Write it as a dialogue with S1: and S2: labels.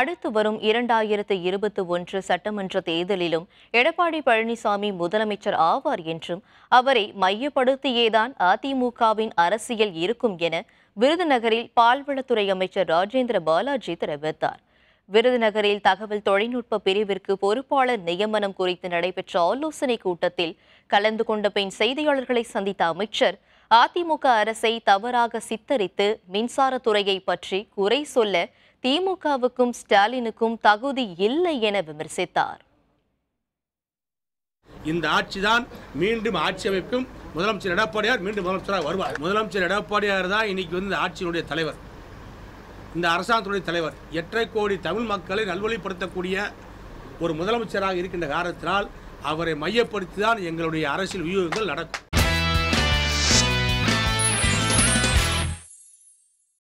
S1: அடுத்து வரும் இரண்டாயிரத்து இருபத்தி ஒன்று சட்டமன்ற தேர்தலிலும் எடப்பாடி பழனிசாமி முதலமைச்சர் ஆவார் என்றும் அவரை மையப்படுத்தியேதான் அதிமுகவின் அரசியல் இருக்கும் என விருதுநகரில் பால்வளத்துறை அமைச்சர் ராஜேந்திர பாலாஜி தெரிவித்தார் விருதுநகரில் தகவல் தொழில்நுட்ப பிரிவிற்கு பொறுப்பாளர் நியமனம் குறித்து நடைபெற்ற ஆலோசனைக் கூட்டத்தில் கலந்து கொண்ட பின் செய்தியாளர்களை சந்தித்த அமைச்சர் அதிமுக அரசை தவறாக சித்தரித்து மின்சாரத்துறையை பற்றி குறை சொல்ல திமுகவுக்கும் ஸ்டாலினுக்கும் தகுதி இல்லை என விமர்சித்தார்
S2: இந்த ஆட்சிதான் மீண்டும் ஆட்சி அமைக்கும் முதலமைச்சர் எடப்பாடியார் மீண்டும் முதலமைச்சராக வருவார் முதலமைச்சர் எடப்பாடியார் தான் இன்னைக்கு வந்து ஆட்சியினுடைய தலைவர் இந்த அரசாங்கத்துடைய தலைவர் எட்டரை கோடி தமிழ் மக்களை நல்வழிப்படுத்தக்கூடிய ஒரு முதலமைச்சராக இருக்கின்ற காரணத்தினால் அவரை மையப்படுத்தி தான் எங்களுடைய அரசியல் வியூகங்கள் நடக்கும்